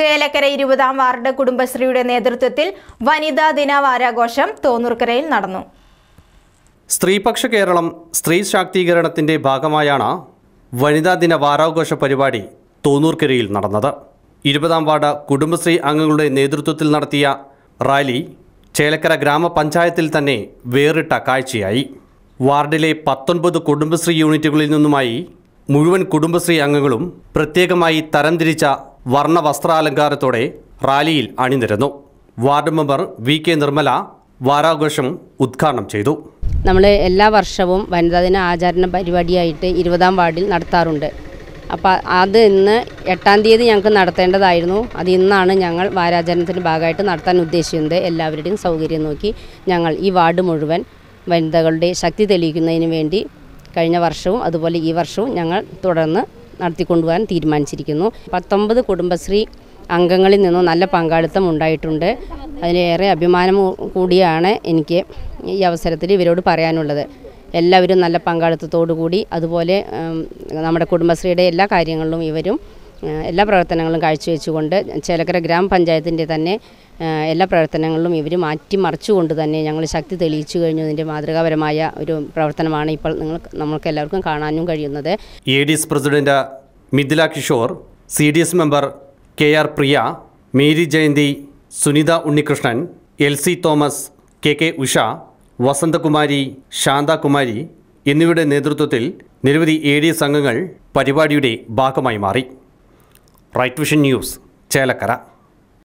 ചേലക്കര ഇരുപതാം വാർഡ് കുടുംബശ്രീയുടെ നേതൃത്വത്തിൽ വനിതാ വാരാഘോഷം തോന്നൂർക്കരയിൽ നടന്നു സ്ത്രീപക്ഷ കേരളം സ്ത്രീ ശാക്തീകരണത്തിന്റെ ഭാഗമായാണ് വനിതാ ദിന വാരാഘോഷ പരിപാടി തോന്നൂർക്കരയിൽ നടന്നത് ഇരുപതാം വാർഡ് കുടുംബശ്രീ അംഗങ്ങളുടെ നേതൃത്വത്തിൽ നടത്തിയ റാലി ചേലക്കര ഗ്രാമപഞ്ചായത്തിൽ തന്നെ വേറിട്ട കാഴ്ചയായി വാർഡിലെ പത്തൊൻപത് കുടുംബശ്രീ യൂണിറ്റുകളിൽ നിന്നുമായി മുഴുവൻ കുടുംബശ്രീ അംഗങ്ങളും പ്രത്യേകമായി തരംതിരിച്ച വർണ്ണ വസ്ത്രാലങ്കാരത്തോടെ റാലിയിൽ അണിനിരന്നു ward member V K Nirmala വാരാഘോഷം ഉദ്ഘാടനം ചെയ്തു നമ്മൾ എല്ലാ വർഷവും വനിതാ ദിന ആചരണ പരിപാടിയായിട്ട് ഇരുപതാം വാർഡിൽ നടത്താറുണ്ട് അപ്പോൾ അത് ഇന്ന് എട്ടാം തീയതി ഞങ്ങൾക്ക് നടത്തേണ്ടതായിരുന്നു അത് ഇന്നാണ് ഞങ്ങൾ വാരാചരണത്തിൻ്റെ ഭാഗമായിട്ട് നടത്താൻ ഉദ്ദേശിക്കുന്നത് എല്ലാവരുടെയും സൗകര്യം നോക്കി ഞങ്ങൾ ഈ വാർഡ് മുഴുവൻ വനിതകളുടെ ശക്തി തെളിയിക്കുന്നതിന് വേണ്ടി കഴിഞ്ഞ വർഷവും അതുപോലെ ഈ വർഷവും ഞങ്ങൾ തുടർന്ന് നടത്തിക്കൊണ്ടുപോകാൻ തീരുമാനിച്ചിരിക്കുന്നു പത്തൊമ്പത് കുടുംബശ്രീ അംഗങ്ങളിൽ നിന്നും നല്ല പങ്കാളിത്തം ഉണ്ടായിട്ടുണ്ട് അതിലേറെ അഭിമാനം കൂടിയാണ് എനിക്ക് ഈ അവസരത്തിൽ ഇവരോട് പറയാനുള്ളത് എല്ലാവരും നല്ല പങ്കാളിത്തത്തോടു കൂടി അതുപോലെ നമ്മുടെ കുടുംബശ്രീയുടെ എല്ലാ കാര്യങ്ങളിലും ഇവരും എല്ലാ പ്രവർത്തനങ്ങളും കാഴ്ചവെച്ചുകൊണ്ട് ചേലക്കര ഗ്രാമപഞ്ചായത്തിൻ്റെ തന്നെ എല്ലാ പ്രവർത്തനങ്ങളിലും ഇവർ മാറ്റിമറിച്ചുകൊണ്ട് തന്നെ ഞങ്ങൾ ശക്തി തെളിയിച്ചു കഴിഞ്ഞതിൻ്റെ മാതൃകാപരമായ ഒരു പ്രവർത്തനമാണ് ഇപ്പോൾ നിങ്ങൾ നമ്മൾക്ക് എല്ലാവർക്കും കാണാനും കഴിയുന്നത് A D S president Mithila Kishor C D S member K R Priya Mary Jayanthi Sunitha Unnikrishnan L C Thomas K K Usha Vasanthakumari Santhakumari എന്നിവരുടെ നേതൃത്വത്തിൽ നിരവധി എ ഡി എസ് അംഗങ്ങൾ പരിപാടിയുടെ ഭാഗമായി മാറി റൈറ്റ് വിഷൻ ന്യൂസ് ചേലക്കര